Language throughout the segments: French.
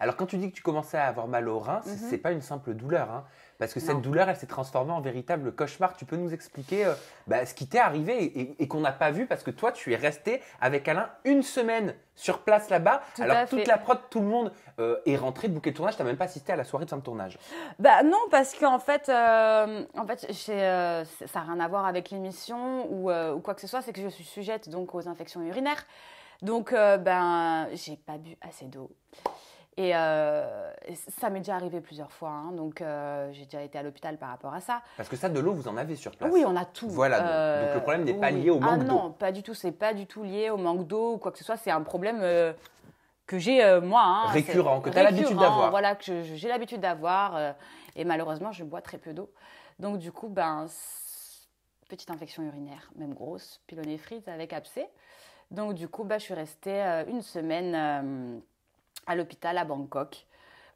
Alors quand tu dis que tu commençais à avoir mal au reins, ce n'est mhm. c'est pas une simple douleur, hein, parce que cette douleur, elle s'est transformée en véritable cauchemar. Tu peux nous expliquer euh, bah, ce qui t'est arrivé et, qu'on n'a pas vu, parce que toi, tu es resté avec Alain une semaine sur place là-bas. Alors toute la prod, tout le monde euh, est rentré de bouquet de tournage. T'as même pas assisté à la soirée de fin de tournage. Bah non, parce qu'en fait, euh, en fait, ça n'a rien à voir avec l'émission ou, ou, quoi que ce soit. C'est que je suis sujette donc aux infections urinaires. Donc ben, j'ai pas bu assez d'eau. Euh, et, ça m'est déjà arrivé plusieurs fois, hein. donc euh, j'ai déjà été à l'hôpital par rapport à ça. Parce que ça, de l'eau, vous en avez sur place. Oui, on a tout. Voilà, donc, euh, le problème n'est pas lié au manque ah, Non, pas du tout, c'est pas du tout lié au manque d'eau ou quoi que ce soit, c'est un problème que j'ai moi. Hein. récurrent, que tu as l'habitude d'avoir. Voilà, que j'ai l'habitude d'avoir, et malheureusement, je bois très peu d'eau. Donc du coup, ben, petite infection urinaire, même grosse, pyélonéphrite avec abcès. Donc du coup, bah je suis restée une semaine à l'hôpital à Bangkok.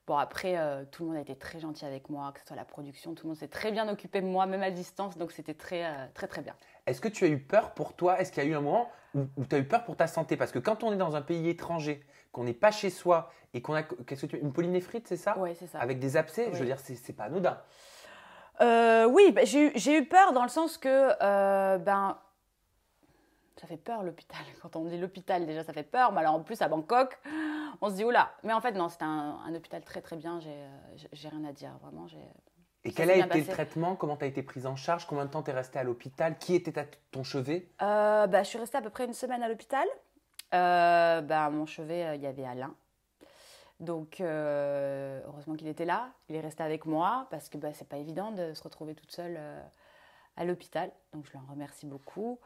Bon, après, euh, tout le monde a été très gentil avec moi, que ce soit la production, tout le monde s'est très bien occupé de moi, même à distance, donc c'était très, euh, très, très bien. Est-ce que tu as eu peur pour toi Est-ce qu'il y a eu un moment où, tu as eu peur pour ta santé Parce que quand on est dans un pays étranger, qu'on n'est pas chez soi et qu'on a qu'est-ce que tu, une polynéphrite, c'est ça Oui, c'est ça. Avec des abcès, je veux dire, c'est pas anodin. Euh, oui, bah, j'ai eu peur dans le sens que, ben, ça fait peur l'hôpital. Quand on dit l'hôpital, déjà, ça fait peur. Mais alors, en plus, à Bangkok, on se dit, oula. Mais en fait, non, c'était un, hôpital très, très bien. J'ai euh, rien à dire, vraiment. Et quel a été le traitement Comment tu as été prise en charge Combien de temps tu es restée à l'hôpital Qui était à ton chevet euh, bah, Je suis restée à peu près une semaine à l'hôpital. Euh, bah, mon chevet, il y avait Alain. Donc, heureusement qu'il était là. Il est resté avec moi parce que bah, c'est pas évident de se retrouver toute seule à l'hôpital. Donc, je l'en remercie beaucoup.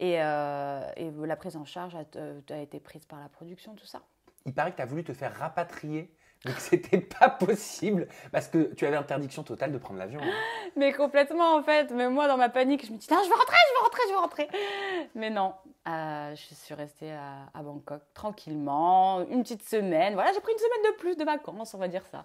Et, la prise en charge a, a été prise par la production, tout ça il paraît que tu as voulu te faire rapatrier mais c'était pas possible parce que tu avais interdiction totale de prendre l'avion. Hein. Mais complètement en fait. Mais moi dans ma panique, je me dis je vais rentrer, je vais rentrer, je vais rentrer. Mais non, euh, je suis restée à, à, Bangkok tranquillement une petite semaine. Voilà, j'ai pris une semaine de plus de vacances, on va dire ça.